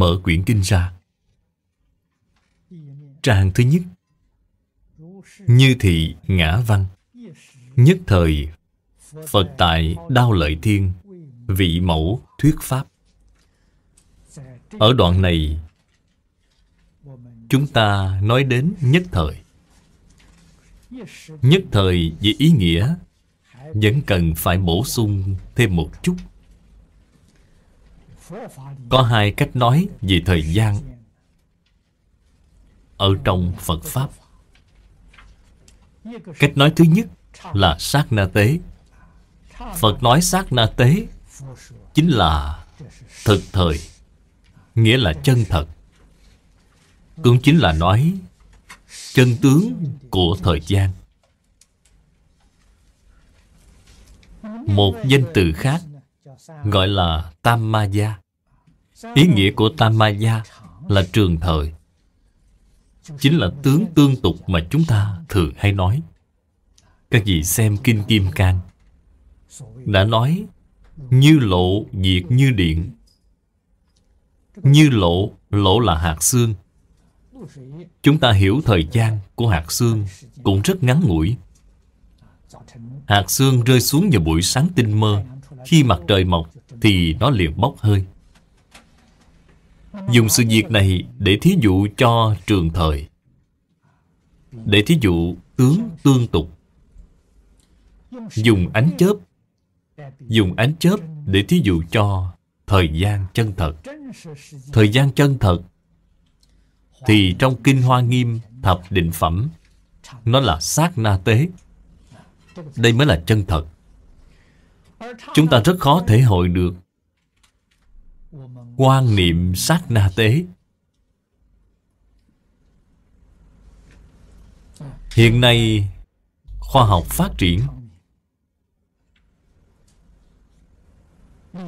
mở quyển kinh ra. Trang thứ nhất Như thị ngã văn Nhất thời Phật tại Đao Lợi Thiên Vị mẫu thuyết pháp Ở đoạn này Chúng ta nói đến nhất thời Nhất thời về ý nghĩa Vẫn cần phải bổ sung thêm một chút có hai cách nói về thời gian ở trong phật pháp cách nói thứ nhất là sát na tế phật nói sát na tế chính là thực thời nghĩa là chân thật cũng chính là nói chân tướng của thời gian một danh từ khác gọi là Tam Ma Gia. Ý nghĩa của Tam Ma Gia là trường thời. Chính là tướng tương tục mà chúng ta thường hay nói. Các vị xem Kinh Kim Cang đã nói như lộ diệt như điện. Như lộ, lộ là hạt xương. Chúng ta hiểu thời gian của hạt xương cũng rất ngắn ngủi. Hạt xương rơi xuống vào buổi sáng tinh mơ khi mặt trời mọc thì nó liền bốc hơi. Dùng sự việc này để thí dụ cho trường thời. Để thí dụ tướng tương tục. Dùng ánh chớp. Dùng ánh chớp để thí dụ cho thời gian chân thật. Thời gian chân thật thì trong Kinh Hoa Nghiêm Thập Định Phẩm nó là sát na tế. Đây mới là chân thật chúng ta rất khó thể hội được quan niệm sát na tế hiện nay khoa học phát triển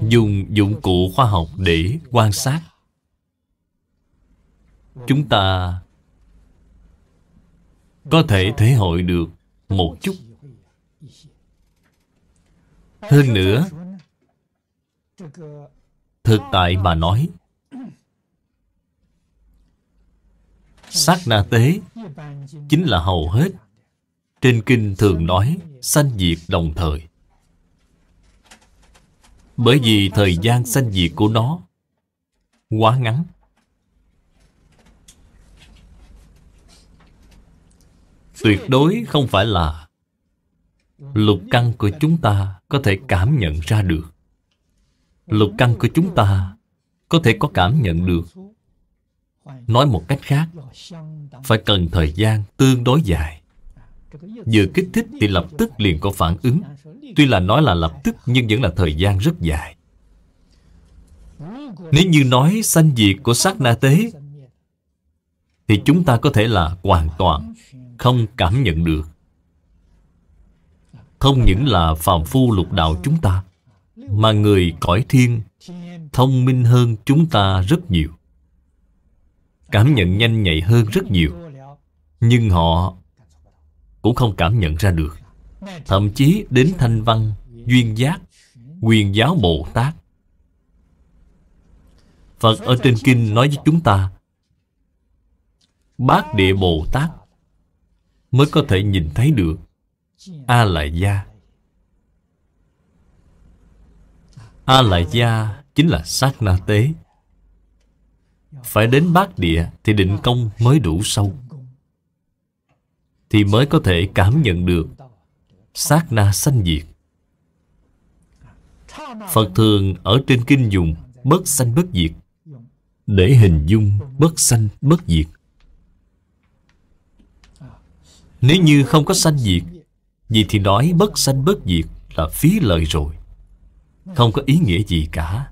dùng dụng cụ khoa học để quan sát chúng ta có thể thể hội được một chút hơn nữa Thực tại mà nói Sát na tế Chính là hầu hết Trên kinh thường nói Sanh diệt đồng thời Bởi vì thời gian sanh diệt của nó Quá ngắn Tuyệt đối không phải là lục căn của chúng ta có thể cảm nhận ra được lục căn của chúng ta có thể có cảm nhận được nói một cách khác phải cần thời gian tương đối dài vừa kích thích thì lập tức liền có phản ứng tuy là nói là lập tức nhưng vẫn là thời gian rất dài nếu như nói sanh diệt của sát na tế thì chúng ta có thể là hoàn toàn không cảm nhận được không những là phàm phu lục đạo chúng ta Mà người cõi thiên Thông minh hơn chúng ta rất nhiều Cảm nhận nhanh nhạy hơn rất nhiều Nhưng họ Cũng không cảm nhận ra được Thậm chí đến thanh văn Duyên giác Quyền giáo Bồ Tát Phật ở trên kinh nói với chúng ta Bát Địa Bồ Tát mới có thể nhìn thấy được a la gia a la gia chính là sát na tế phải đến bát địa thì định công mới đủ sâu thì mới có thể cảm nhận được sát na sanh diệt phật thường ở trên kinh dùng bất sanh bất diệt để hình dung bất sanh bất diệt nếu như không có sanh diệt vì thì nói bất sanh bất diệt là phí lời rồi Không có ý nghĩa gì cả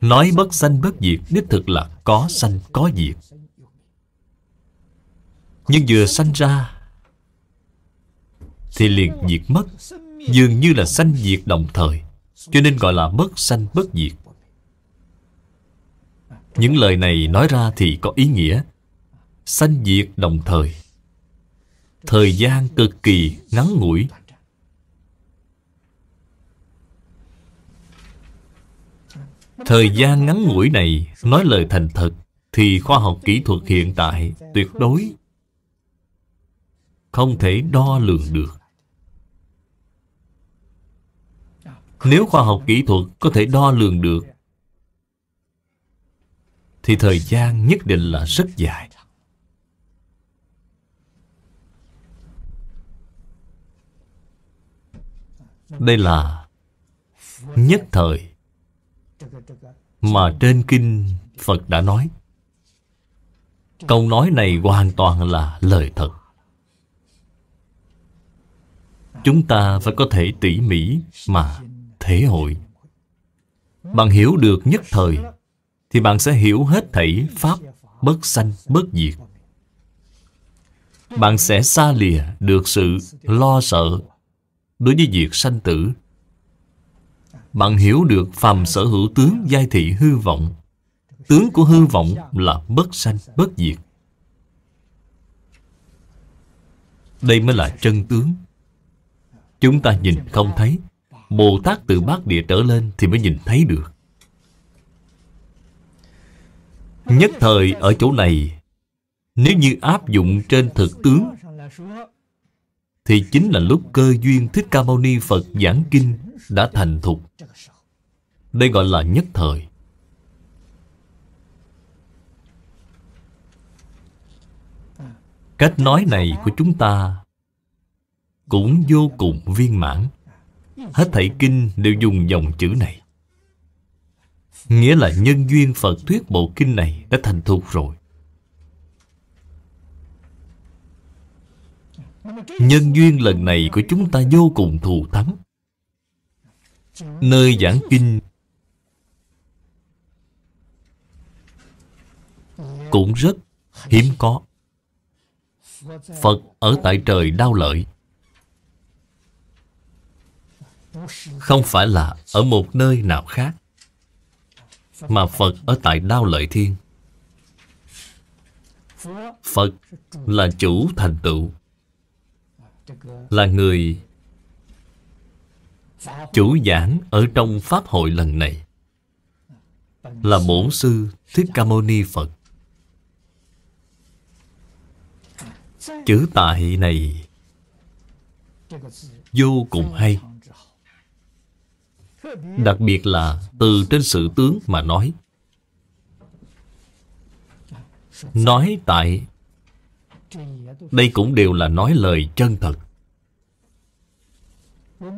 Nói bất sanh bất diệt đích thực là có sanh có diệt Nhưng vừa sanh ra Thì liền diệt mất Dường như là sanh diệt đồng thời Cho nên gọi là bất sanh bất diệt Những lời này nói ra thì có ý nghĩa Sanh diệt đồng thời thời gian cực kỳ ngắn ngủi thời gian ngắn ngủi này nói lời thành thật thì khoa học kỹ thuật hiện tại tuyệt đối không thể đo lường được nếu khoa học kỹ thuật có thể đo lường được thì thời gian nhất định là rất dài Đây là nhất thời mà trên kinh Phật đã nói. Câu nói này hoàn toàn là lời thật. Chúng ta phải có thể tỉ mỉ mà thể hội. Bạn hiểu được nhất thời thì bạn sẽ hiểu hết thảy pháp bất sanh bất diệt. Bạn sẽ xa lìa được sự lo sợ đối với việc sanh tử. Bạn hiểu được phàm sở hữu tướng giai thị hư vọng. Tướng của hư vọng là bất sanh, bất diệt. Đây mới là chân tướng. Chúng ta nhìn không thấy. Bồ Tát từ bát địa trở lên thì mới nhìn thấy được. Nhất thời ở chỗ này, nếu như áp dụng trên thực tướng thì chính là lúc cơ duyên Thích Ca Mâu Ni Phật giảng kinh đã thành thục. Đây gọi là nhất thời. Cách nói này của chúng ta cũng vô cùng viên mãn. Hết thảy kinh đều dùng dòng chữ này. Nghĩa là nhân duyên Phật thuyết bộ kinh này đã thành thục rồi. Nhân duyên lần này của chúng ta vô cùng thù thắng Nơi giảng kinh Cũng rất hiếm có Phật ở tại trời đau lợi Không phải là ở một nơi nào khác Mà Phật ở tại đau lợi thiên Phật là chủ thành tựu là người chủ giảng ở trong pháp hội lần này là bổn sư thích ca mâu ni phật chữ tại này vô cùng hay đặc biệt là từ trên sự tướng mà nói nói tại đây cũng đều là nói lời chân thật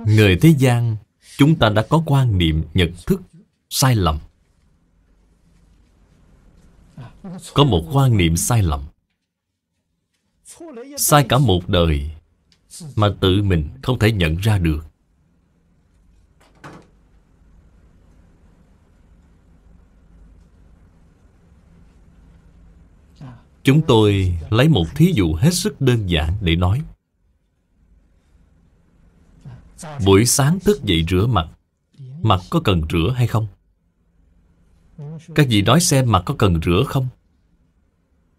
người thế gian chúng ta đã có quan niệm nhận thức sai lầm có một quan niệm sai lầm sai cả một đời mà tự mình không thể nhận ra được Chúng tôi lấy một thí dụ hết sức đơn giản để nói. Buổi sáng thức dậy rửa mặt, mặt có cần rửa hay không? Các vị nói xem mặt có cần rửa không?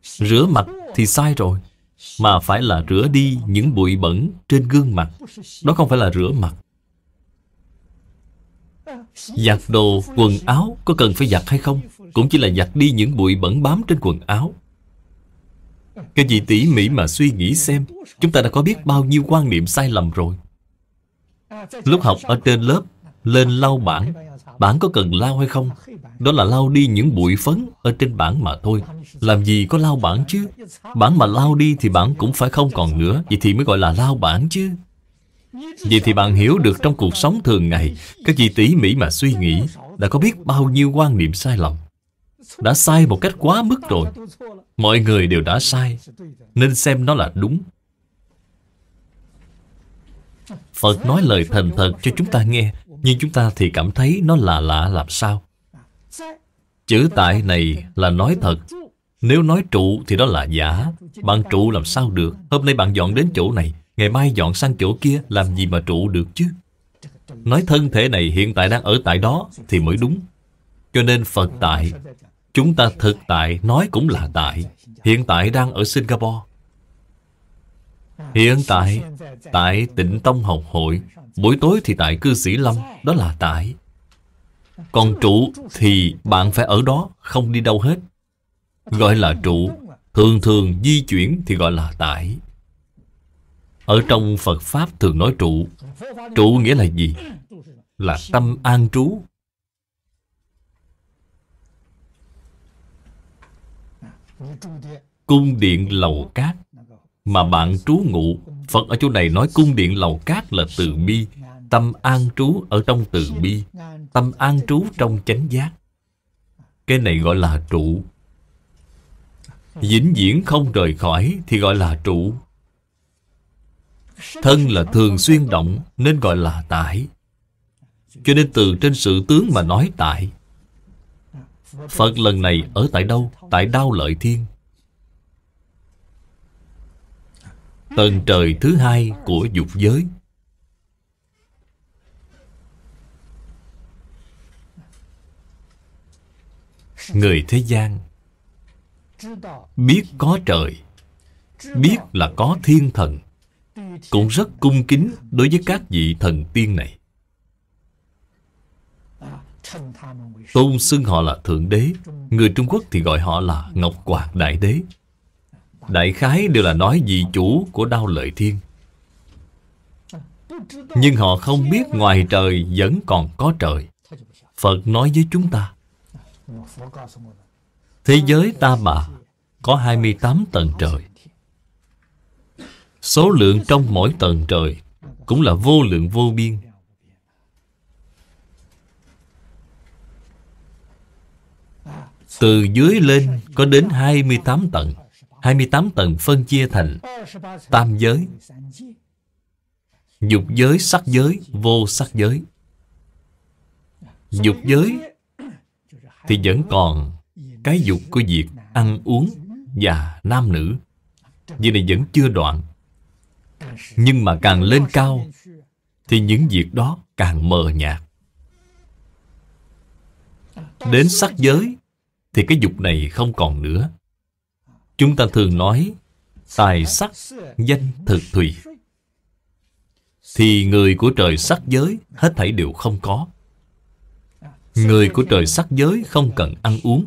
Rửa mặt thì sai rồi, mà phải là rửa đi những bụi bẩn trên gương mặt. Đó không phải là rửa mặt. Giặt đồ, quần áo có cần phải giặt hay không? Cũng chỉ là giặt đi những bụi bẩn bám trên quần áo cái gì tỉ mỉ mà suy nghĩ xem Chúng ta đã có biết bao nhiêu quan niệm sai lầm rồi Lúc học ở trên lớp Lên lau bảng Bảng có cần lau hay không Đó là lau đi những bụi phấn Ở trên bảng mà thôi Làm gì có lau bảng chứ Bảng mà lau đi thì bảng cũng phải không còn nữa Vậy thì mới gọi là lau bảng chứ Vậy thì bạn hiểu được trong cuộc sống thường ngày cái gì tỉ mỉ mà suy nghĩ Đã có biết bao nhiêu quan niệm sai lầm Đã sai một cách quá mức rồi Mọi người đều đã sai Nên xem nó là đúng Phật nói lời thành thật cho chúng ta nghe Nhưng chúng ta thì cảm thấy nó là lạ làm sao Chữ tại này là nói thật Nếu nói trụ thì đó là giả Bạn trụ làm sao được Hôm nay bạn dọn đến chỗ này Ngày mai dọn sang chỗ kia Làm gì mà trụ được chứ Nói thân thể này hiện tại đang ở tại đó Thì mới đúng Cho nên Phật tại Chúng ta thực tại nói cũng là tại Hiện tại đang ở Singapore Hiện tại Tại tịnh tông học hội Buổi tối thì tại cư sĩ Lâm Đó là tại Còn trụ thì bạn phải ở đó Không đi đâu hết Gọi là trụ Thường thường di chuyển thì gọi là tại Ở trong Phật Pháp thường nói trụ Trụ nghĩa là gì? Là tâm an trú cung điện lầu cát mà bạn trú ngụ phật ở chỗ này nói cung điện lầu cát là từ bi tâm an trú ở trong từ bi tâm an trú trong chánh giác cái này gọi là trụ vĩnh viễn không rời khỏi thì gọi là trụ thân là thường xuyên động nên gọi là tải cho nên từ trên sự tướng mà nói tại Phật lần này ở tại đâu? Tại Đao Lợi Thiên Tầng trời thứ hai của dục giới Người thế gian Biết có trời Biết là có thiên thần Cũng rất cung kính đối với các vị thần tiên này Tôn xưng họ là Thượng Đế Người Trung Quốc thì gọi họ là Ngọc Quạt Đại Đế Đại khái đều là nói vị chủ của Đao Lợi Thiên Nhưng họ không biết ngoài trời vẫn còn có trời Phật nói với chúng ta Thế giới ta bà có 28 tầng trời Số lượng trong mỗi tầng trời cũng là vô lượng vô biên Từ dưới lên có đến 28 tầng 28 tầng phân chia thành Tam giới Dục giới, sắc giới, vô sắc giới Dục giới Thì vẫn còn Cái dục của việc ăn uống Và nam nữ Vì này vẫn chưa đoạn Nhưng mà càng lên cao Thì những việc đó càng mờ nhạt Đến sắc giới thì cái dục này không còn nữa. Chúng ta thường nói tài sắc danh thực thủy, thì người của trời sắc giới hết thảy đều không có. Người của trời sắc giới không cần ăn uống,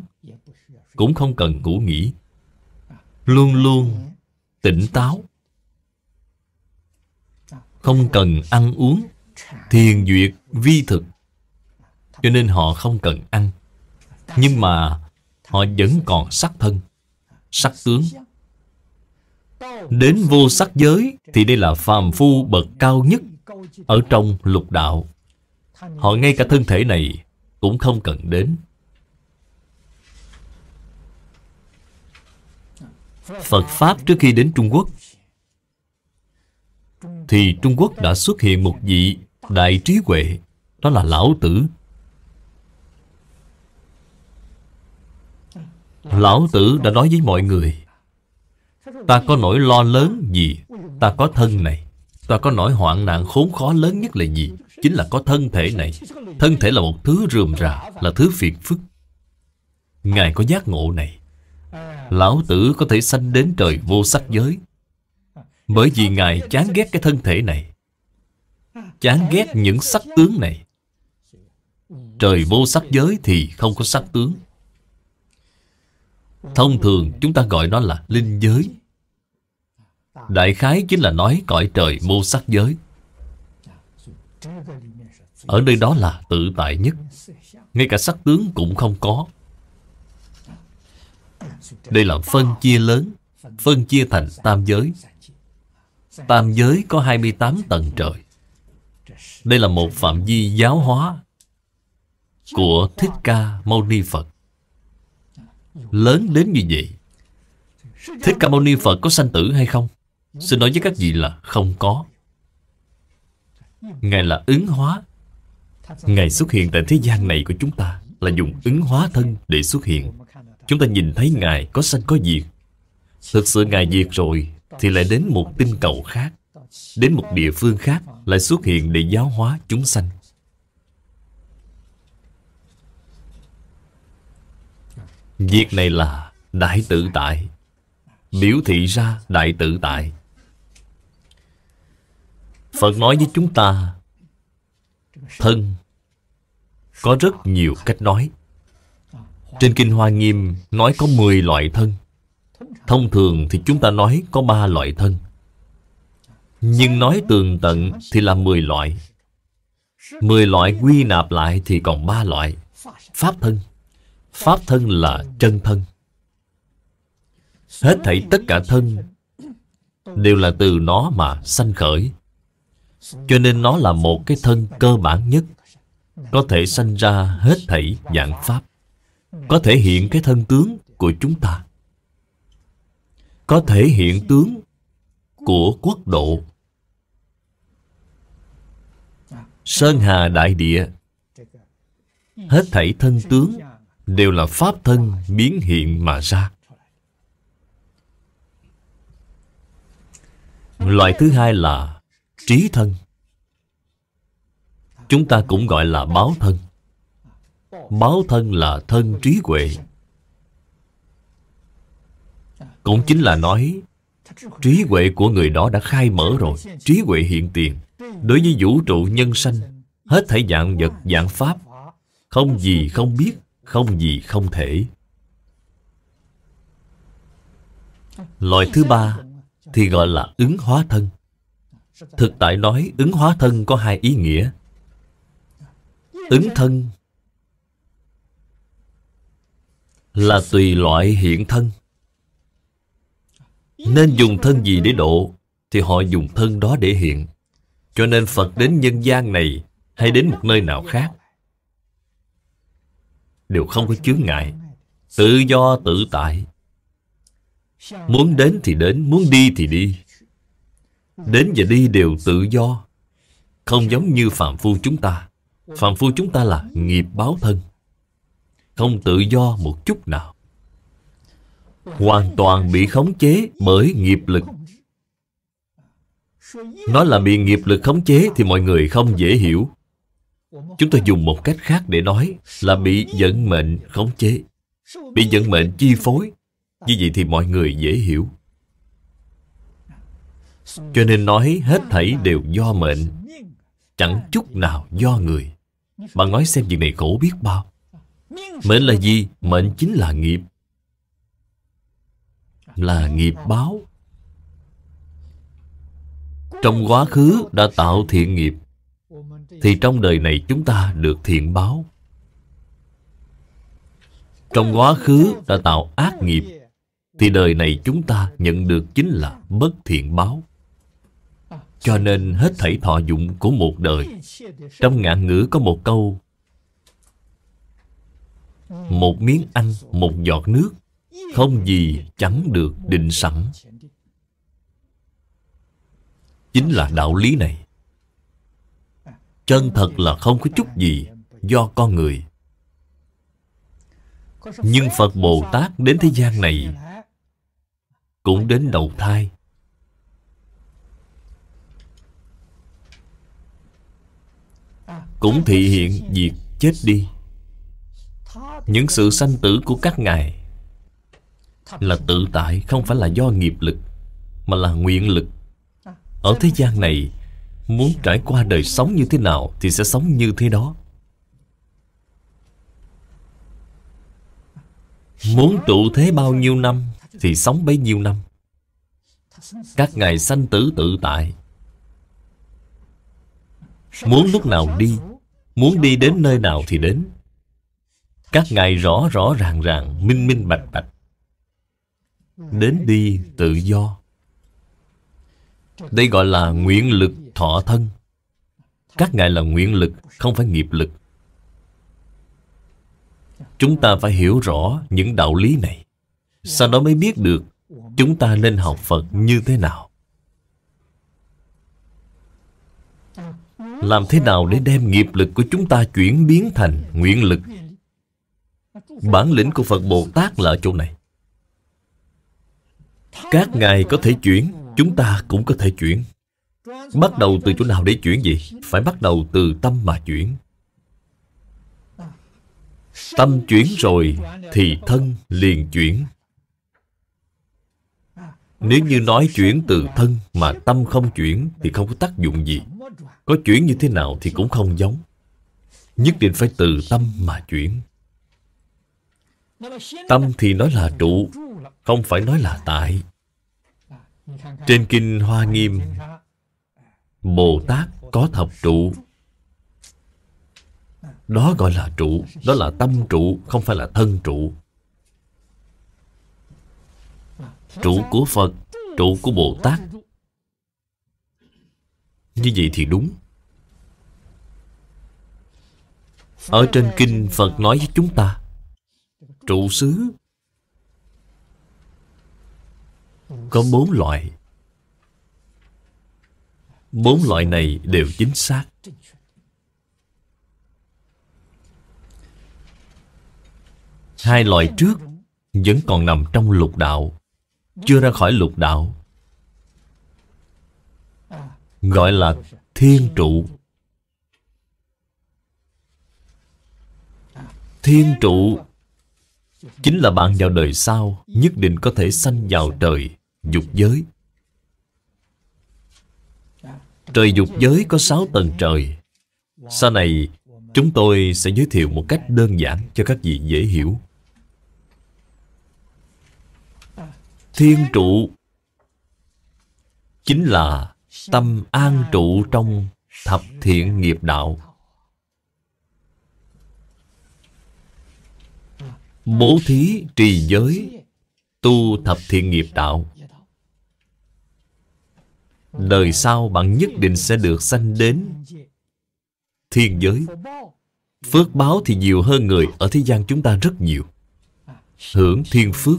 cũng không cần ngủ nghỉ. Luôn luôn tỉnh táo. Không cần ăn uống, thiền duyệt vi thực. Cho nên họ không cần ăn. Nhưng mà Họ vẫn còn sắc thân Sắc tướng Đến vô sắc giới Thì đây là phàm phu bậc cao nhất Ở trong lục đạo Họ ngay cả thân thể này Cũng không cần đến Phật Pháp trước khi đến Trung Quốc Thì Trung Quốc đã xuất hiện một vị Đại trí huệ Đó là Lão Tử Lão tử đã nói với mọi người Ta có nỗi lo lớn gì Ta có thân này Ta có nỗi hoạn nạn khốn khó lớn nhất là gì Chính là có thân thể này Thân thể là một thứ rườm rà Là thứ phiền phức Ngài có giác ngộ này Lão tử có thể sanh đến trời vô sắc giới Bởi vì Ngài chán ghét cái thân thể này Chán ghét những sắc tướng này Trời vô sắc giới thì không có sắc tướng Thông thường chúng ta gọi nó là linh giới Đại khái chính là nói cõi trời vô sắc giới Ở nơi đó là tự tại nhất Ngay cả sắc tướng cũng không có Đây là phân chia lớn Phân chia thành tam giới Tam giới có 28 tầng trời Đây là một phạm vi giáo hóa Của Thích Ca Mâu Ni Phật lớn đến như vậy Thích Ca Mâu Ni Phật có sanh tử hay không? Xin nói với các vị là không có Ngài là ứng hóa Ngài xuất hiện tại thế gian này của chúng ta Là dùng ứng hóa thân để xuất hiện Chúng ta nhìn thấy Ngài có sanh có diệt Thực sự Ngài diệt rồi Thì lại đến một tinh cầu khác Đến một địa phương khác Lại xuất hiện để giáo hóa chúng sanh Việc này là đại tự tại Biểu thị ra đại tự tại Phật nói với chúng ta Thân Có rất nhiều cách nói Trên Kinh Hoa Nghiêm nói có 10 loại thân Thông thường thì chúng ta nói có 3 loại thân Nhưng nói tường tận thì là 10 loại 10 loại quy nạp lại thì còn 3 loại Pháp thân Pháp thân là chân thân Hết thảy tất cả thân Đều là từ nó mà sanh khởi Cho nên nó là một cái thân cơ bản nhất Có thể sanh ra hết thảy dạng Pháp Có thể hiện cái thân tướng của chúng ta Có thể hiện tướng của quốc độ Sơn Hà Đại Địa Hết thảy thân tướng đều là pháp thân biến hiện mà ra loại thứ hai là trí thân chúng ta cũng gọi là báo thân báo thân là thân trí huệ cũng chính là nói trí huệ của người đó đã khai mở rồi trí huệ hiện tiền đối với vũ trụ nhân sanh hết thể dạng vật dạng pháp không gì không biết không gì không thể loại thứ ba thì gọi là ứng hóa thân thực tại nói ứng hóa thân có hai ý nghĩa ứng thân là tùy loại hiện thân nên dùng thân gì để độ thì họ dùng thân đó để hiện cho nên phật đến nhân gian này hay đến một nơi nào khác đều không có chướng ngại tự do tự tại muốn đến thì đến muốn đi thì đi đến và đi đều tự do không giống như phạm phu chúng ta phạm phu chúng ta là nghiệp báo thân không tự do một chút nào hoàn toàn bị khống chế bởi nghiệp lực nó là bị nghiệp lực khống chế thì mọi người không dễ hiểu Chúng ta dùng một cách khác để nói là bị dẫn mệnh khống chế, bị dẫn mệnh chi phối. Như vậy thì mọi người dễ hiểu. Cho nên nói hết thảy đều do mệnh, chẳng chút nào do người. Bạn nói xem việc này khổ biết bao. Mệnh là gì? Mệnh chính là nghiệp. Là nghiệp báo. Trong quá khứ đã tạo thiện nghiệp thì trong đời này chúng ta được thiện báo trong quá khứ đã tạo ác nghiệp thì đời này chúng ta nhận được chính là bất thiện báo cho nên hết thảy thọ dụng của một đời trong ngạn ngữ có một câu một miếng ăn một giọt nước không gì chẳng được định sẵn chính là đạo lý này chân thật là không có chút gì do con người nhưng phật bồ tát đến thế gian này cũng đến đầu thai cũng thị hiện việc chết đi những sự sanh tử của các ngài là tự tại không phải là do nghiệp lực mà là nguyện lực ở thế gian này Muốn trải qua đời sống như thế nào Thì sẽ sống như thế đó Muốn trụ thế bao nhiêu năm Thì sống bấy nhiêu năm Các ngài sanh tử tự tại Muốn lúc nào đi Muốn đi đến nơi nào thì đến Các ngài rõ rõ ràng ràng Minh minh bạch bạch Đến đi tự do Đây gọi là nguyện lực thọ thân các ngài là nguyện lực không phải nghiệp lực chúng ta phải hiểu rõ những đạo lý này sau đó mới biết được chúng ta nên học phật như thế nào làm thế nào để đem nghiệp lực của chúng ta chuyển biến thành nguyện lực bản lĩnh của phật bồ tát là ở chỗ này các ngài có thể chuyển chúng ta cũng có thể chuyển Bắt đầu từ chỗ nào để chuyển gì? Phải bắt đầu từ tâm mà chuyển. Tâm chuyển rồi thì thân liền chuyển. Nếu như nói chuyển từ thân mà tâm không chuyển thì không có tác dụng gì. Có chuyển như thế nào thì cũng không giống. Nhất định phải từ tâm mà chuyển. Tâm thì nói là trụ, không phải nói là tại. Trên Kinh Hoa Nghiêm Bồ Tát có thập trụ Đó gọi là trụ Đó là tâm trụ Không phải là thân trụ Trụ của Phật Trụ của Bồ Tát Như vậy thì đúng Ở trên kinh Phật nói với chúng ta Trụ xứ Có bốn loại Bốn loại này đều chính xác Hai loại trước Vẫn còn nằm trong lục đạo Chưa ra khỏi lục đạo Gọi là thiên trụ Thiên trụ Chính là bạn vào đời sau Nhất định có thể sanh vào trời Dục giới Trời dục giới có sáu tầng trời Sau này chúng tôi sẽ giới thiệu một cách đơn giản cho các vị dễ hiểu Thiên trụ Chính là tâm an trụ trong thập thiện nghiệp đạo Bố thí trì giới Tu thập thiện nghiệp đạo Đời sau bạn nhất định sẽ được sanh đến Thiên giới Phước báo thì nhiều hơn người Ở thế gian chúng ta rất nhiều Hưởng thiên phước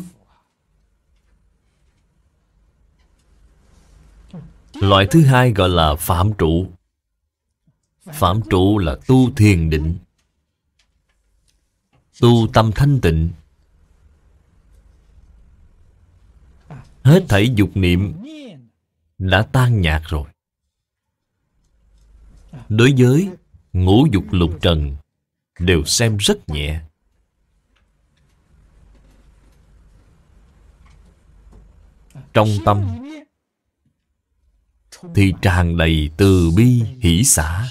Loại thứ hai gọi là phạm trụ Phạm trụ là tu thiền định Tu tâm thanh tịnh Hết thảy dục niệm đã tan nhạt rồi. Đối với ngũ dục lục trần đều xem rất nhẹ. Trong tâm thì tràn đầy từ bi hỷ xả.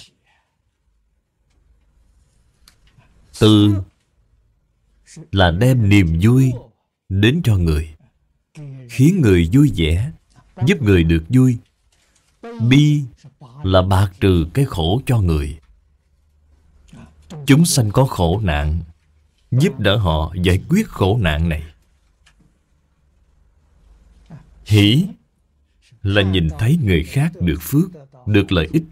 Từ là đem niềm vui đến cho người khiến người vui vẻ giúp người được vui bi là bạc trừ cái khổ cho người chúng sanh có khổ nạn giúp đỡ họ giải quyết khổ nạn này hỷ là nhìn thấy người khác được phước được lợi ích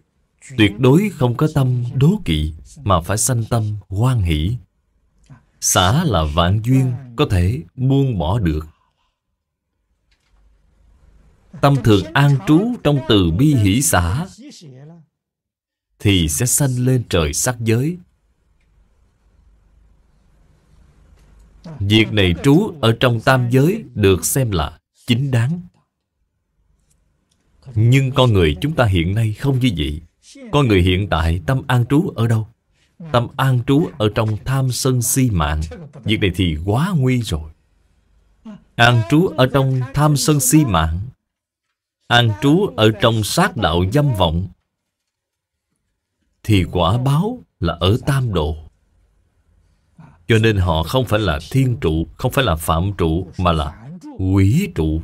tuyệt đối không có tâm đố kỵ mà phải sanh tâm hoan hỷ xả là vạn duyên có thể buông bỏ được Tâm thường an trú trong từ bi hỷ xã Thì sẽ sanh lên trời sắc giới Việc này trú ở trong tam giới được xem là chính đáng Nhưng con người chúng ta hiện nay không như vậy Con người hiện tại tâm an trú ở đâu? Tâm an trú ở trong tham sân si mạng Việc này thì quá nguy rồi An trú ở trong tham sân si mạng an trú ở trong sát đạo dâm vọng thì quả báo là ở tam độ cho nên họ không phải là thiên trụ không phải là phạm trụ mà là quỷ trụ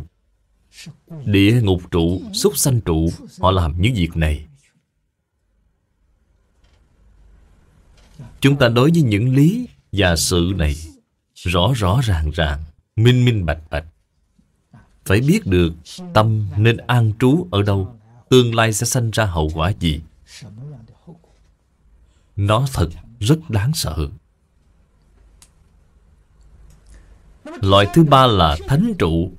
địa ngục trụ súc sanh trụ họ làm những việc này chúng ta đối với những lý và sự này rõ rõ ràng ràng minh minh bạch bạch phải biết được tâm nên an trú ở đâu, tương lai sẽ sanh ra hậu quả gì. Nó thật rất đáng sợ. Loại thứ ba là thánh trụ.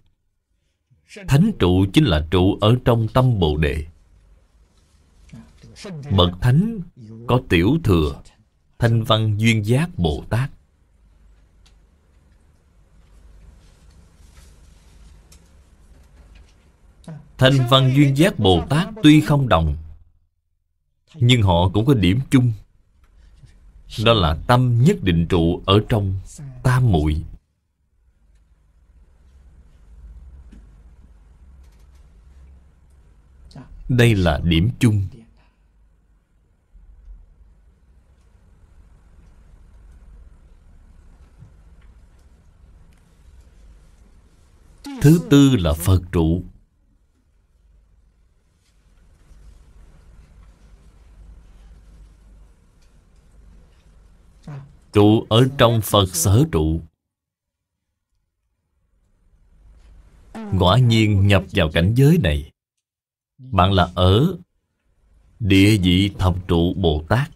Thánh trụ chính là trụ ở trong tâm Bồ Đề. Bậc Thánh có tiểu thừa, thanh văn duyên giác Bồ Tát. Thanh văn duyên giác Bồ Tát tuy không đồng Nhưng họ cũng có điểm chung Đó là tâm nhất định trụ ở trong tam muội Đây là điểm chung Thứ tư là Phật trụ trụ ở trong Phật sở trụ. Quả nhiên nhập vào cảnh giới này, bạn là ở địa vị thập trụ Bồ Tát.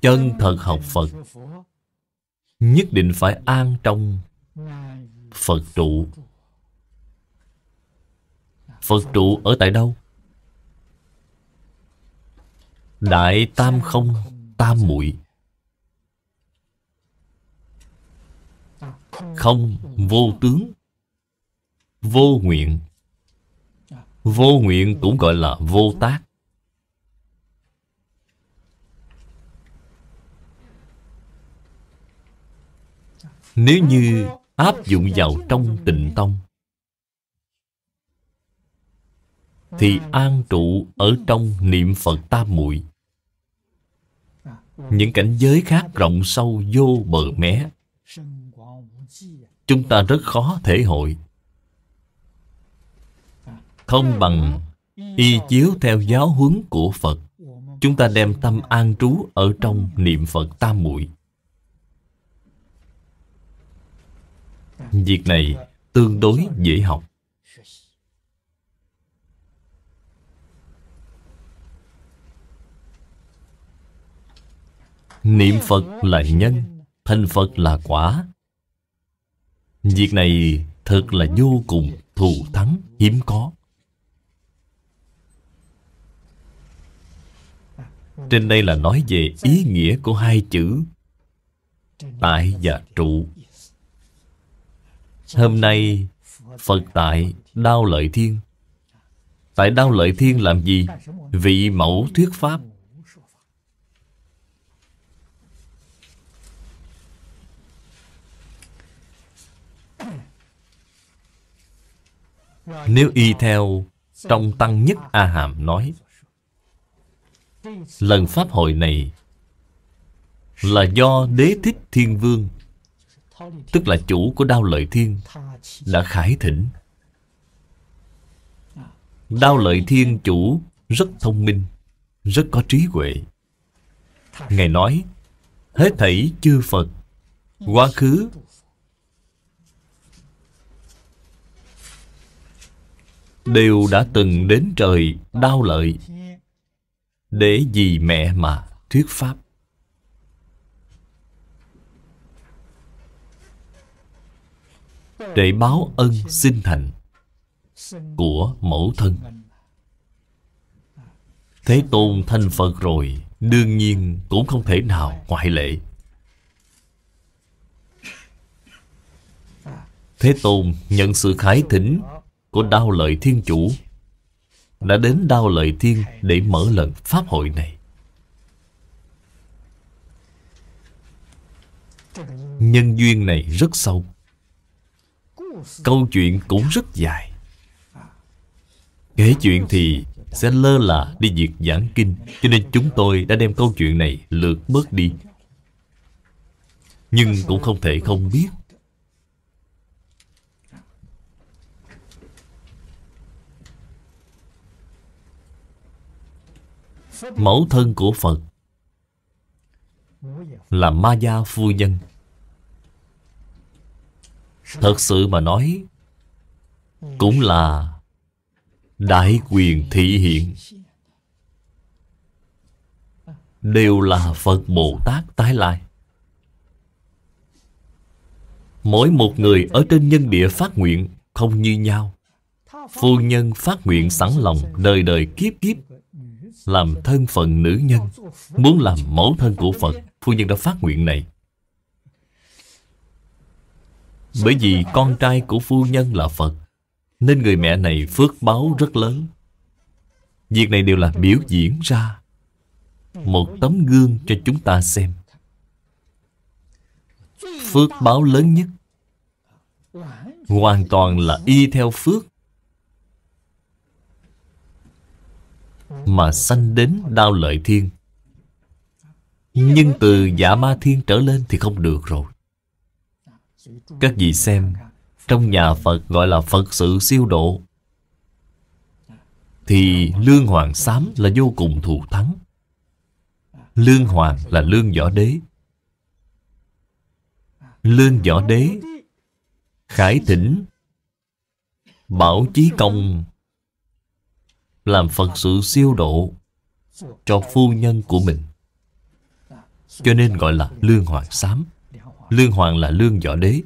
Chân thật học Phật Nhất định phải an trong Phật trụ Phật trụ ở tại đâu? đại tam không tam muội không vô tướng vô nguyện vô nguyện cũng gọi là vô tác nếu như áp dụng vào trong tịnh tông thì an trụ ở trong niệm Phật tam muội. Những cảnh giới khác rộng sâu vô bờ mé Chúng ta rất khó thể hội Không bằng y chiếu theo giáo huấn của Phật Chúng ta đem tâm an trú ở trong niệm Phật tam muội Việc này tương đối dễ học Niệm Phật là nhân Thành Phật là quả Việc này thật là vô cùng thù thắng hiếm có Trên đây là nói về ý nghĩa của hai chữ Tại và trụ Hôm nay Phật tại Đao Lợi Thiên Tại Đao Lợi Thiên làm gì? Vị mẫu thuyết pháp Nếu y theo trong Tăng Nhất A Hàm nói Lần Pháp hội này là do Đế Thích Thiên Vương Tức là chủ của Đao Lợi Thiên đã khải thỉnh Đao Lợi Thiên chủ rất thông minh, rất có trí huệ Ngài nói Hết thảy chư Phật Quá khứ đều đã từng đến trời đau lợi để vì mẹ mà thuyết pháp để báo ân sinh thành của mẫu thân thế tôn thành phật rồi đương nhiên cũng không thể nào ngoại lệ thế tôn nhận sự khái thỉnh của Đao Lợi Thiên Chủ đã đến Đao Lợi Thiên để mở lần Pháp hội này. Nhân duyên này rất sâu. Câu chuyện cũng rất dài. Kể chuyện thì sẽ lơ là đi việc giảng kinh Cho nên chúng tôi đã đem câu chuyện này lượt bớt đi Nhưng cũng không thể không biết mẫu thân của Phật là Ma Gia Phu Nhân. Thật sự mà nói, cũng là đại quyền thị hiện. Đều là Phật Bồ Tát tái lai. Mỗi một người ở trên nhân địa phát nguyện không như nhau. Phu nhân phát nguyện sẵn lòng đời đời kiếp kiếp làm thân phận nữ nhân muốn làm mẫu thân của phật phu nhân đã phát nguyện này bởi vì con trai của phu nhân là phật nên người mẹ này phước báo rất lớn việc này đều là biểu diễn ra một tấm gương cho chúng ta xem phước báo lớn nhất hoàn toàn là y theo phước mà sanh đến đao lợi thiên nhưng từ dạ ma thiên trở lên thì không được rồi các vị xem trong nhà phật gọi là phật sự siêu độ thì lương hoàng xám là vô cùng thù thắng lương hoàng là lương võ đế lương võ đế khải thỉnh bảo chí công làm Phật sự siêu độ cho phu nhân của mình. Cho nên gọi là Lương Hoàng Sám. Lương Hoàng là Lương Võ Đế.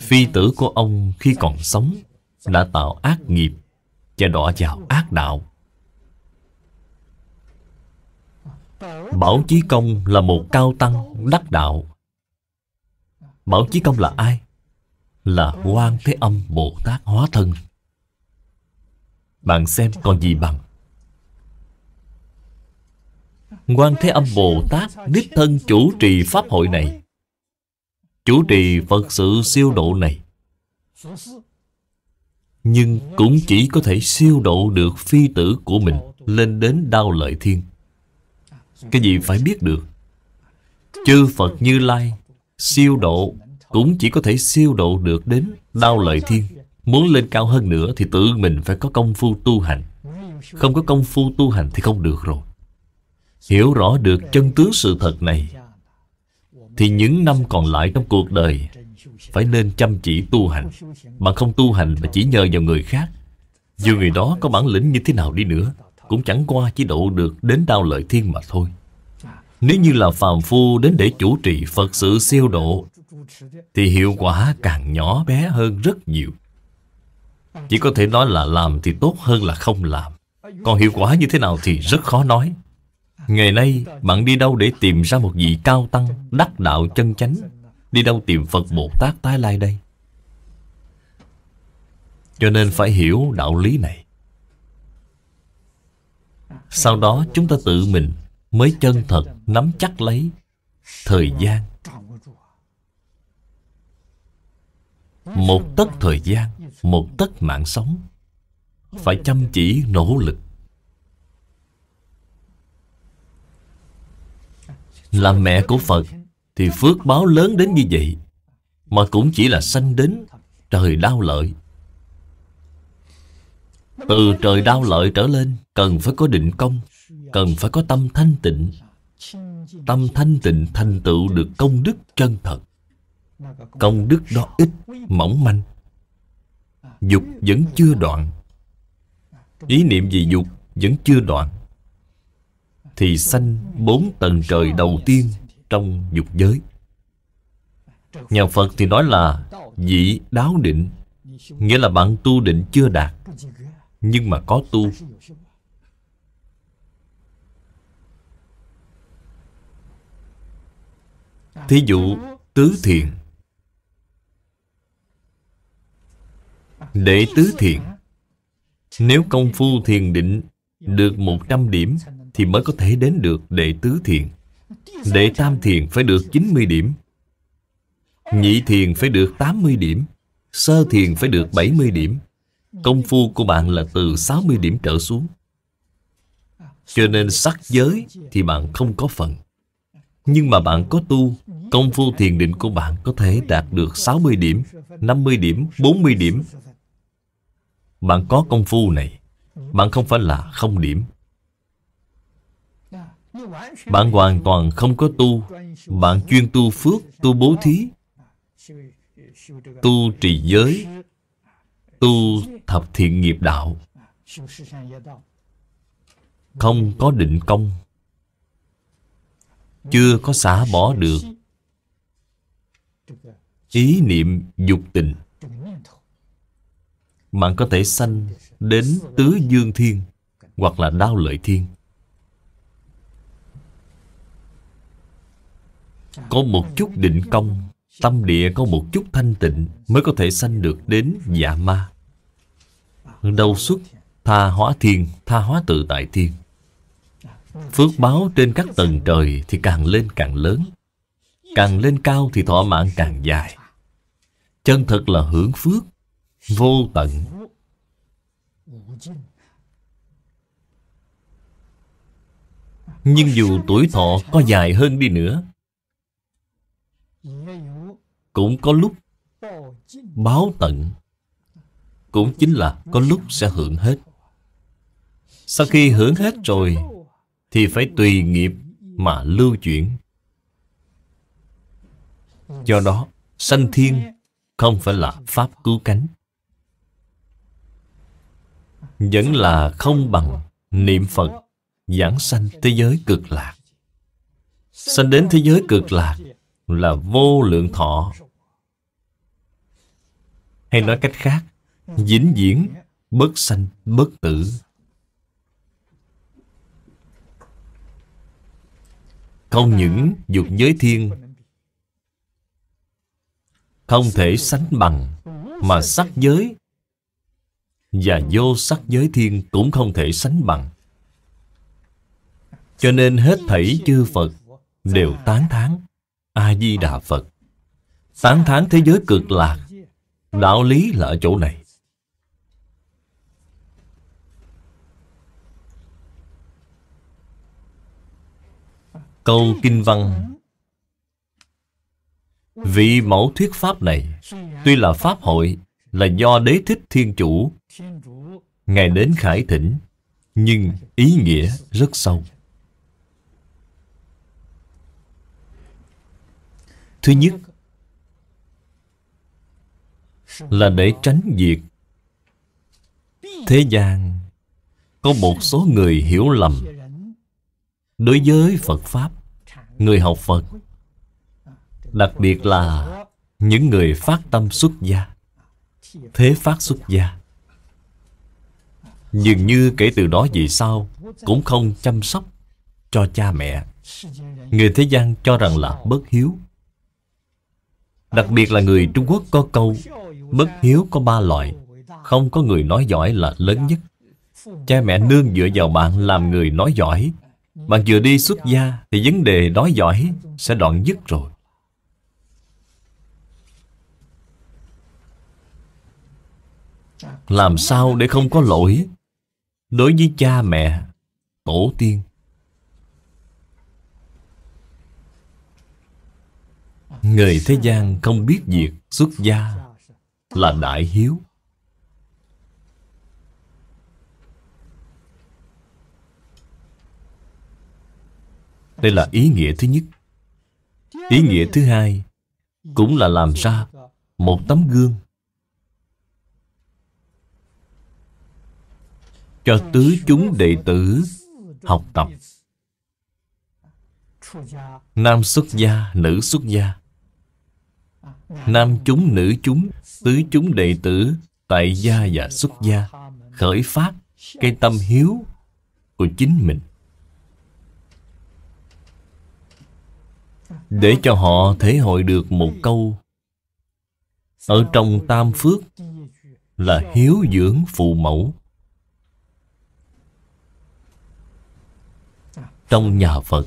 Phi tử của ông khi còn sống đã tạo ác nghiệp và đọa vào ác đạo. Bảo Chí Công là một cao tăng đắc đạo. Bảo Chí Công là ai? Là quan Thế Âm Bồ Tát Hóa Thân. Bạn xem còn gì bằng Quan Thế Âm Bồ Tát Đích thân chủ trì Pháp hội này Chủ trì Phật sự siêu độ này Nhưng cũng chỉ có thể siêu độ được phi tử của mình Lên đến đau lợi thiên Cái gì phải biết được Chư Phật Như Lai Siêu độ cũng chỉ có thể siêu độ được đến đau lợi thiên Muốn lên cao hơn nữa thì tự mình phải có công phu tu hành. Không có công phu tu hành thì không được rồi. Hiểu rõ được chân tướng sự thật này thì những năm còn lại trong cuộc đời phải nên chăm chỉ tu hành. Bạn không tu hành mà chỉ nhờ vào người khác. Dù người đó có bản lĩnh như thế nào đi nữa cũng chẳng qua chỉ độ được đến đau lợi thiên mà thôi. Nếu như là phàm phu đến để chủ trì Phật sự siêu độ thì hiệu quả càng nhỏ bé hơn rất nhiều. Chỉ có thể nói là làm thì tốt hơn là không làm Còn hiệu quả như thế nào thì rất khó nói Ngày nay bạn đi đâu để tìm ra một vị cao tăng Đắc đạo chân chánh Đi đâu tìm Phật Bồ Tát tái lai đây Cho nên phải hiểu đạo lý này Sau đó chúng ta tự mình Mới chân thật nắm chắc lấy Thời gian Một tấc thời gian một tất mạng sống phải chăm chỉ nỗ lực là mẹ của phật thì phước báo lớn đến như vậy mà cũng chỉ là sanh đến trời đau lợi từ trời đau lợi trở lên cần phải có định công cần phải có tâm thanh tịnh tâm thanh tịnh thành tựu được công đức chân thật công đức đó ít mỏng manh Dục vẫn chưa đoạn Ý niệm về dục vẫn chưa đoạn Thì sanh bốn tầng trời đầu tiên trong dục giới Nhà Phật thì nói là dị đáo định Nghĩa là bạn tu định chưa đạt Nhưng mà có tu Thí dụ tứ thiện Để tứ thiền Nếu công phu thiền định được 100 điểm thì mới có thể đến được đệ tứ thiền. Đệ tam thiền phải được 90 điểm. Nhị thiền phải được 80 điểm. Sơ thiền phải được 70 điểm. Công phu của bạn là từ 60 điểm trở xuống. Cho nên sắc giới thì bạn không có phần. Nhưng mà bạn có tu, công phu thiền định của bạn có thể đạt được 60 điểm, 50 điểm, 40 điểm, bạn có công phu này Bạn không phải là không điểm Bạn hoàn toàn không có tu Bạn chuyên tu phước, tu bố thí Tu trì giới Tu thập thiện nghiệp đạo Không có định công Chưa có xả bỏ được Ý niệm dục tình bạn có thể sanh đến tứ dương thiên hoặc là đao lợi thiên có một chút định công tâm địa có một chút thanh tịnh mới có thể sanh được đến dạ ma đầu xuất tha hóa thiên tha hóa tự tại thiên phước báo trên các tầng trời thì càng lên càng lớn càng lên cao thì thỏa mãn càng dài chân thật là hưởng phước vô tận nhưng dù tuổi thọ có dài hơn đi nữa cũng có lúc báo tận cũng chính là có lúc sẽ hưởng hết sau khi hưởng hết rồi thì phải tùy nghiệp mà lưu chuyển do đó sanh thiên không phải là pháp cứu cánh vẫn là không bằng niệm Phật giảng sanh thế giới cực lạc. Sanh đến thế giới cực lạc là vô lượng thọ. Hay nói cách khác, dính diễn, bất sanh, bất tử. Không những dục giới thiên không thể sánh bằng, mà sắc giới và vô sắc giới thiên cũng không thể sánh bằng. Cho nên hết thảy chư Phật đều tán thán A-di-đà Phật. Tán thán thế giới cực lạc, đạo lý là ở chỗ này. Câu kinh văn Vị mẫu thuyết pháp này Tuy là pháp hội là do đế thích thiên chủ Ngài đến Khải Thỉnh Nhưng ý nghĩa rất sâu Thứ nhất Là để tránh việc Thế gian Có một số người hiểu lầm Đối với Phật Pháp Người học Phật Đặc biệt là Những người phát tâm xuất gia thế phát xuất gia dường như kể từ đó về sau cũng không chăm sóc cho cha mẹ người thế gian cho rằng là bất hiếu đặc biệt là người trung quốc có câu bất hiếu có ba loại không có người nói giỏi là lớn nhất cha mẹ nương dựa vào bạn làm người nói giỏi bạn vừa đi xuất gia thì vấn đề nói giỏi sẽ đoạn dứt rồi Làm sao để không có lỗi Đối với cha mẹ Tổ tiên Người thế gian không biết việc xuất gia Là đại hiếu Đây là ý nghĩa thứ nhất Ý nghĩa thứ hai Cũng là làm ra Một tấm gương cho tứ chúng đệ tử học tập nam xuất gia nữ xuất gia nam chúng nữ chúng tứ chúng đệ tử tại gia và xuất gia khởi phát cái tâm hiếu của chính mình để cho họ thể hội được một câu ở trong tam phước là hiếu dưỡng phụ mẫu trong nhà Phật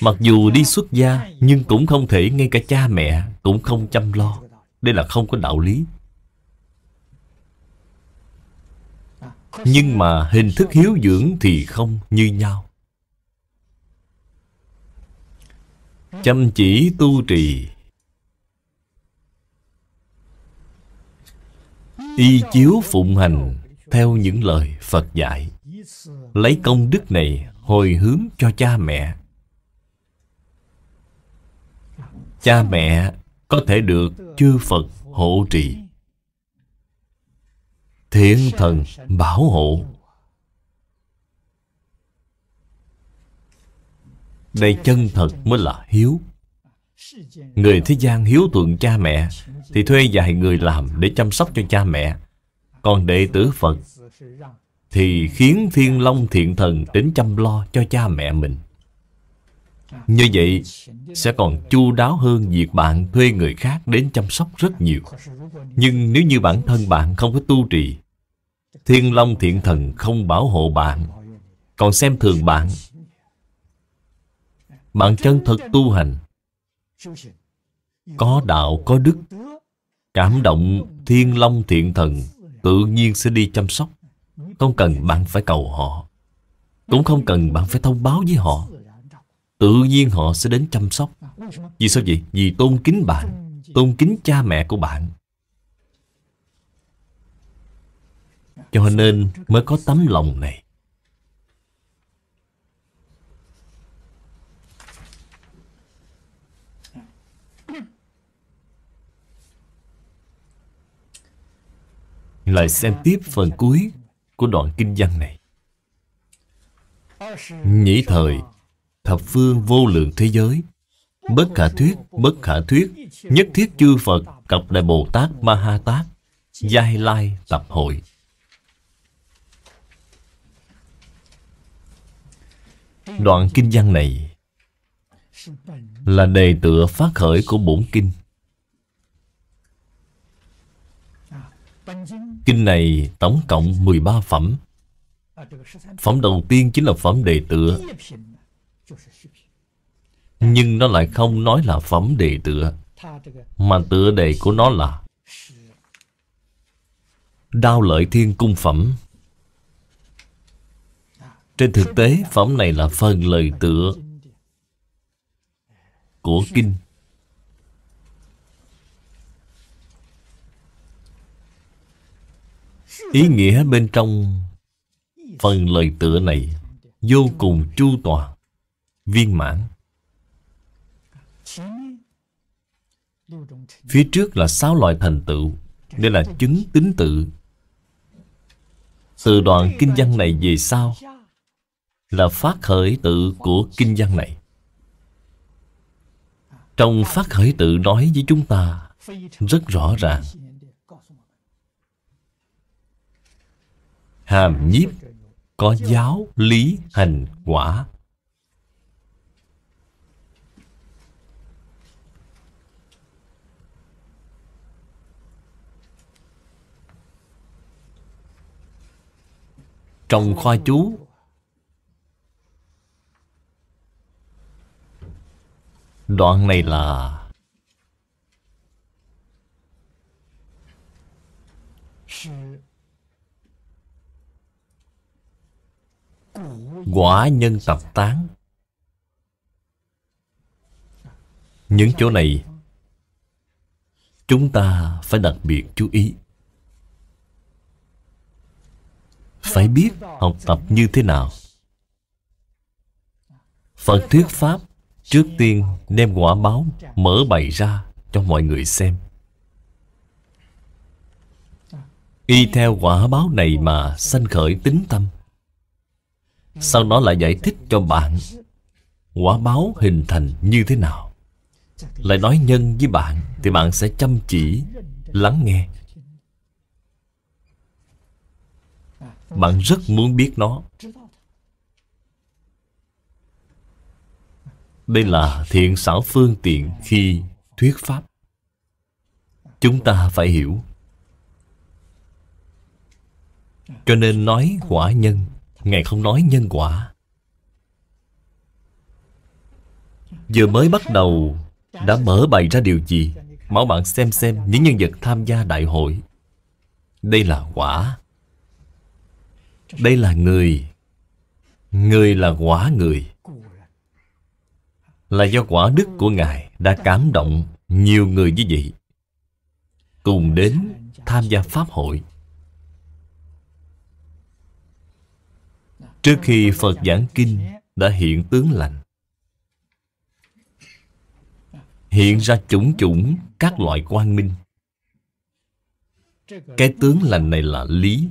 Mặc dù đi xuất gia Nhưng cũng không thể ngay cả cha mẹ Cũng không chăm lo Đây là không có đạo lý Nhưng mà hình thức hiếu dưỡng thì không như nhau Chăm chỉ tu trì Y chiếu phụng hành Theo những lời Phật dạy Lấy công đức này hồi hướng cho cha mẹ. Cha mẹ có thể được chư Phật hộ trì. Thiện thần bảo hộ. Đây chân thật mới là hiếu. Người thế gian hiếu thuận cha mẹ thì thuê vài người làm để chăm sóc cho cha mẹ. Còn đệ tử Phật thì khiến thiên long thiện thần đến chăm lo cho cha mẹ mình như vậy sẽ còn chu đáo hơn việc bạn thuê người khác đến chăm sóc rất nhiều nhưng nếu như bản thân bạn không có tu trì thiên long thiện thần không bảo hộ bạn còn xem thường bạn bạn chân thật tu hành có đạo có đức cảm động thiên long thiện thần tự nhiên sẽ đi chăm sóc không cần bạn phải cầu họ Cũng không cần bạn phải thông báo với họ Tự nhiên họ sẽ đến chăm sóc Vì sao vậy? Vì tôn kính bạn Tôn kính cha mẹ của bạn Cho nên mới có tấm lòng này Lại xem tiếp phần cuối của đoạn kinh văn này Nhĩ thời Thập phương vô lượng thế giới Bất khả thuyết, bất khả thuyết Nhất thiết chư Phật cập Đại Bồ Tát Ma Ha Tát Giai Lai Tập Hội Đoạn kinh văn này Là đề tựa phát khởi của bổn kinh Kinh này tổng cộng 13 phẩm Phẩm đầu tiên chính là phẩm đề tựa Nhưng nó lại không nói là phẩm đề tựa Mà tựa đề của nó là Đao lợi thiên cung phẩm Trên thực tế phẩm này là phần lời tựa Của kinh Ý nghĩa bên trong phần lời tựa này vô cùng chu toàn, viên mãn. Phía trước là sáu loại thành tựu, đây là chứng tính tự. Từ đoạn kinh văn này về sau là phát khởi tự của kinh văn này. Trong phát khởi tự nói với chúng ta rất rõ ràng hàm nhiếp có giáo lý hành quả trong khoa chú đoạn này là quả nhân tập tán những chỗ này chúng ta phải đặc biệt chú ý phải biết học tập như thế nào phật thuyết pháp trước tiên đem quả báo mở bày ra cho mọi người xem y theo quả báo này mà sanh khởi tính tâm Ừ. Sau đó lại giải thích cho bạn Quả báo hình thành như thế nào Lại nói nhân với bạn Thì bạn sẽ chăm chỉ Lắng nghe Bạn rất muốn biết nó Đây là thiện xảo phương tiện khi thuyết pháp Chúng ta phải hiểu Cho nên nói quả nhân Ngài không nói nhân quả Vừa mới bắt đầu Đã mở bày ra điều gì Máu bạn xem xem những nhân vật tham gia đại hội Đây là quả Đây là người Người là quả người Là do quả đức của Ngài Đã cảm động nhiều người như vậy Cùng đến tham gia Pháp hội Trước khi Phật giảng kinh đã hiện tướng lành Hiện ra chủng chủng các loại quang minh Cái tướng lành này là lý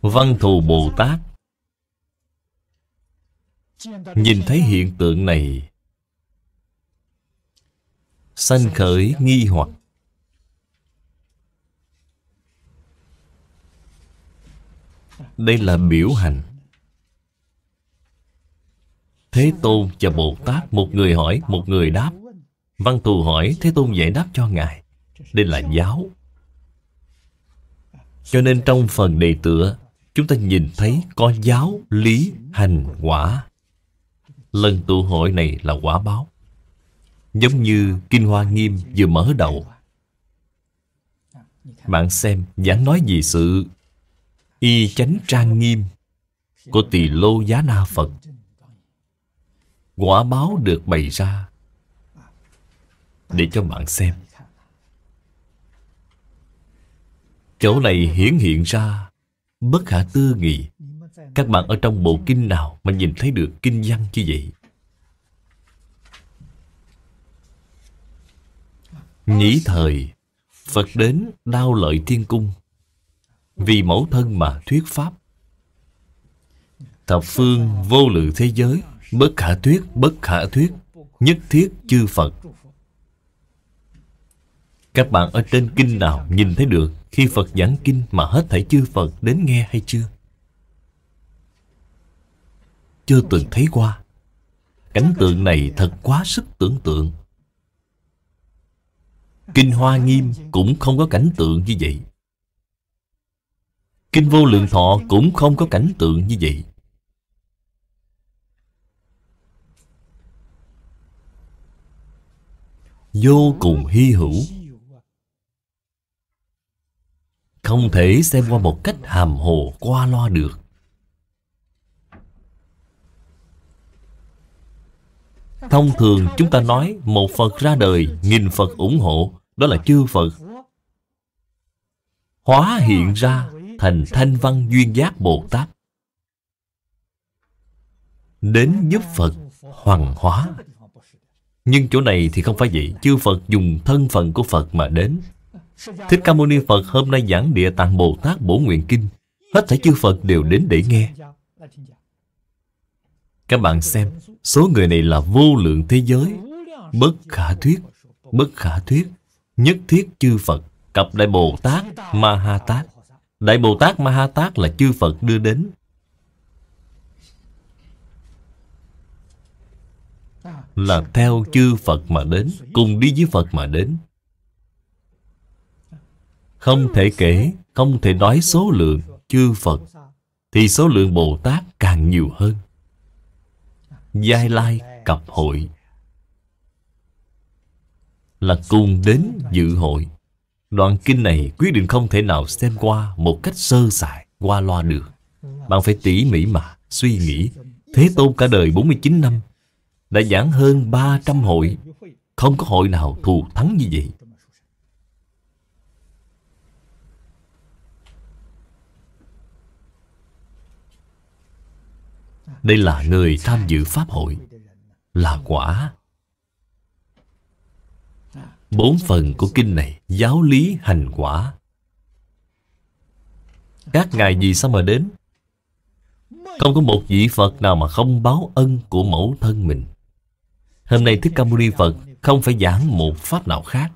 Văn thù Bồ Tát Nhìn thấy hiện tượng này sanh khởi nghi hoặc đây là biểu hành thế tôn và bồ tát một người hỏi một người đáp văn thù hỏi thế tôn giải đáp cho ngài đây là giáo cho nên trong phần đề tựa chúng ta nhìn thấy có giáo lý hành quả lần tụ hội này là quả báo Giống như Kinh Hoa Nghiêm vừa mở đầu Bạn xem giảng nói về sự Y chánh trang nghiêm Của tỳ lô giá na Phật Quả báo được bày ra Để cho bạn xem Chỗ này hiển hiện ra Bất khả tư nghị Các bạn ở trong bộ kinh nào Mà nhìn thấy được kinh văn như vậy Nhĩ thời Phật đến đao lợi thiên cung Vì mẫu thân mà thuyết pháp Thập phương vô lượng thế giới Bất khả thuyết, bất khả thuyết Nhất thiết chư Phật Các bạn ở trên kinh nào nhìn thấy được Khi Phật giảng kinh mà hết thảy chư Phật đến nghe hay chưa? Chưa từng thấy qua Cảnh tượng này thật quá sức tưởng tượng Kinh Hoa Nghiêm cũng không có cảnh tượng như vậy Kinh Vô Lượng Thọ cũng không có cảnh tượng như vậy Vô cùng hy hữu Không thể xem qua một cách hàm hồ qua loa được Thông thường chúng ta nói một Phật ra đời, nghìn Phật ủng hộ, đó là chư Phật. Hóa hiện ra thành thanh văn duyên giác Bồ Tát. Đến giúp Phật hoàng hóa. Nhưng chỗ này thì không phải vậy. Chư Phật dùng thân phận của Phật mà đến. Thích Ca Mâu Ni Phật hôm nay giảng địa tạng Bồ Tát Bổ Nguyện Kinh. Hết thảy chư Phật đều đến để nghe. Các bạn xem Số người này là vô lượng thế giới Bất khả thuyết Bất khả thuyết Nhất thiết chư Phật Cặp Đại Bồ Tát Ma Ha Tát Đại Bồ Tát Ma Ha Tát là chư Phật đưa đến Là theo chư Phật mà đến Cùng đi với Phật mà đến Không thể kể Không thể nói số lượng chư Phật Thì số lượng Bồ Tát càng nhiều hơn Giai Lai Cập Hội Là cùng đến dự hội Đoạn kinh này quyết định không thể nào xem qua một cách sơ sài, qua loa được. Bạn phải tỉ mỉ mà, suy nghĩ. Thế Tôn cả đời 49 năm, đã giảng hơn 300 hội. Không có hội nào thù thắng như vậy. đây là người tham dự pháp hội là quả bốn phần của kinh này giáo lý hành quả các ngài gì sao mà đến không có một vị phật nào mà không báo ân của mẫu thân mình hôm nay thích ca mâu ni phật không phải giảng một pháp nào khác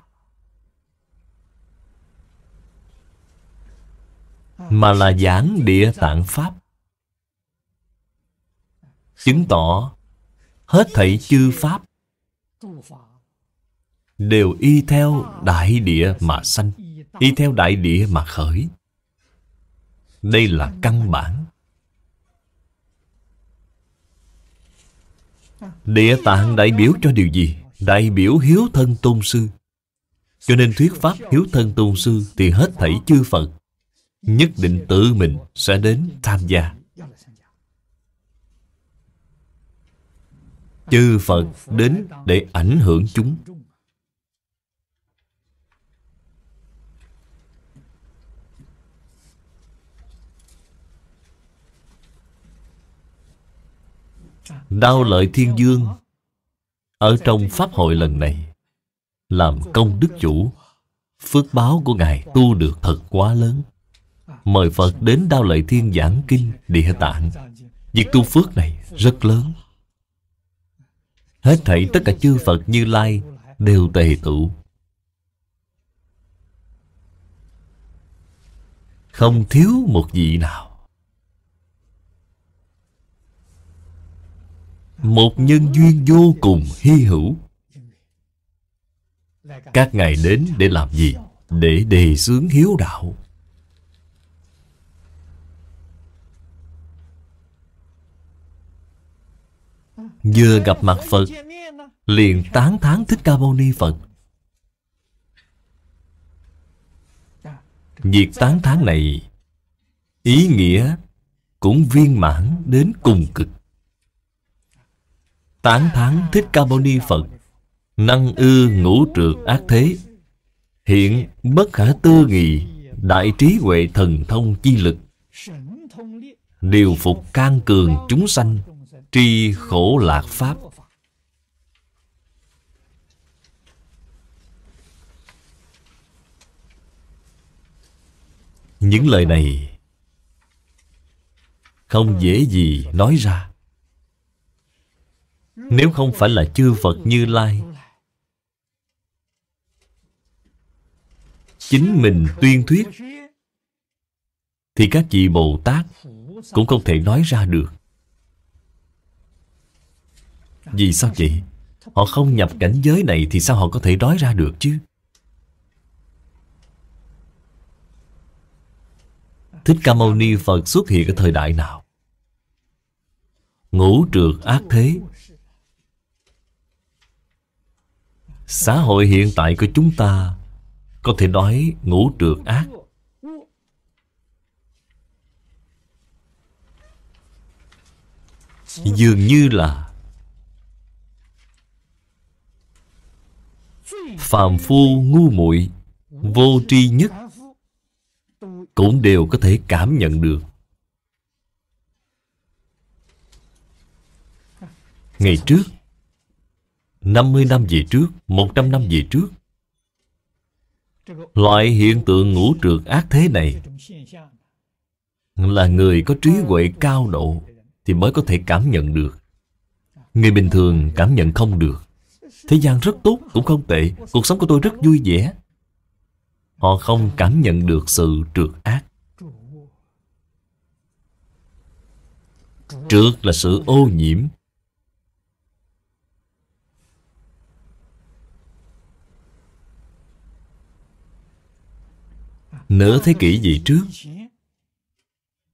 mà là giảng địa tạng pháp chứng tỏ hết thảy chư pháp đều y theo đại địa mà sanh y theo đại địa mà khởi đây là căn bản địa tạng đại biểu cho điều gì đại biểu hiếu thân tôn sư cho nên thuyết pháp hiếu thân tôn sư thì hết thảy chư phật nhất định tự mình sẽ đến tham gia chư Phật đến để ảnh hưởng chúng. Đao lợi thiên dương Ở trong Pháp hội lần này Làm công đức chủ Phước báo của Ngài tu được thật quá lớn Mời Phật đến Đao Lợi Thiên giảng kinh Địa Tạng Việc tu phước này rất lớn Hết thảy tất cả chư Phật Như Lai Đều tề tụ, Không thiếu một vị nào Một nhân duyên vô cùng hy hữu Các ngài đến để làm gì? Để đề xướng hiếu đạo Vừa gặp mặt Phật Liền tán thán Thích Ca Mâu Ni Phật Việc tán thán này Ý nghĩa Cũng viên mãn đến cùng cực Tán thán Thích Ca Mâu Ni Phật Năng ư ngũ trượt ác thế Hiện bất khả tư nghị Đại trí huệ thần thông chi lực Điều phục can cường chúng sanh tri khổ lạc pháp những lời này không dễ gì nói ra nếu không phải là chư phật như lai chính mình tuyên thuyết thì các vị bồ tát cũng không thể nói ra được vì sao vậy? Họ không nhập cảnh giới này thì sao họ có thể đói ra được chứ? Thích Ca Mâu Ni Phật xuất hiện ở thời đại nào? Ngũ trượt ác thế Xã hội hiện tại của chúng ta Có thể nói ngũ trượt ác Dường như là phàm phu ngu muội vô tri nhất cũng đều có thể cảm nhận được ngày trước 50 năm về trước 100 năm về trước Loại hiện tượng ngũ trượt ác thế này Là người có trí huệ cao độ Thì mới có thể cảm nhận được Người bình thường cảm nhận không được Thế gian rất tốt cũng không tệ Cuộc sống của tôi rất vui vẻ Họ không cảm nhận được sự trượt ác Trượt là sự ô nhiễm Nửa thế kỷ gì trước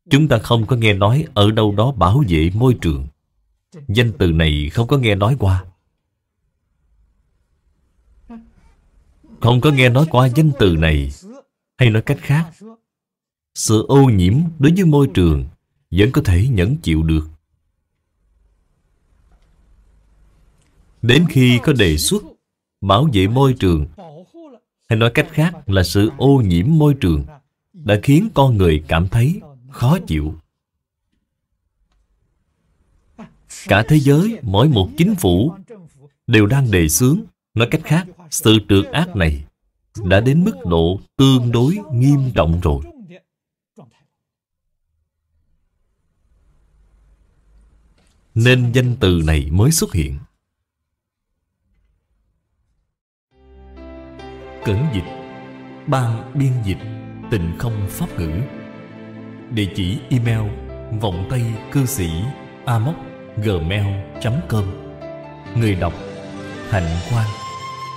Chúng ta không có nghe nói ở đâu đó bảo vệ môi trường Danh từ này không có nghe nói qua Không có nghe nói qua danh từ này Hay nói cách khác Sự ô nhiễm đối với môi trường Vẫn có thể nhẫn chịu được Đến khi có đề xuất Bảo vệ môi trường Hay nói cách khác là sự ô nhiễm môi trường Đã khiến con người cảm thấy khó chịu Cả thế giới, mỗi một chính phủ đều đang đề xướng, nói cách khác sự trượt ác này đã đến mức độ tương đối nghiêm trọng rồi. Nên danh từ này mới xuất hiện. Cẩn dịch Ban biên dịch Tình không pháp ngữ Địa chỉ email Vọng tay cư sĩ amoc gmail.com Người đọc Hạnh Quang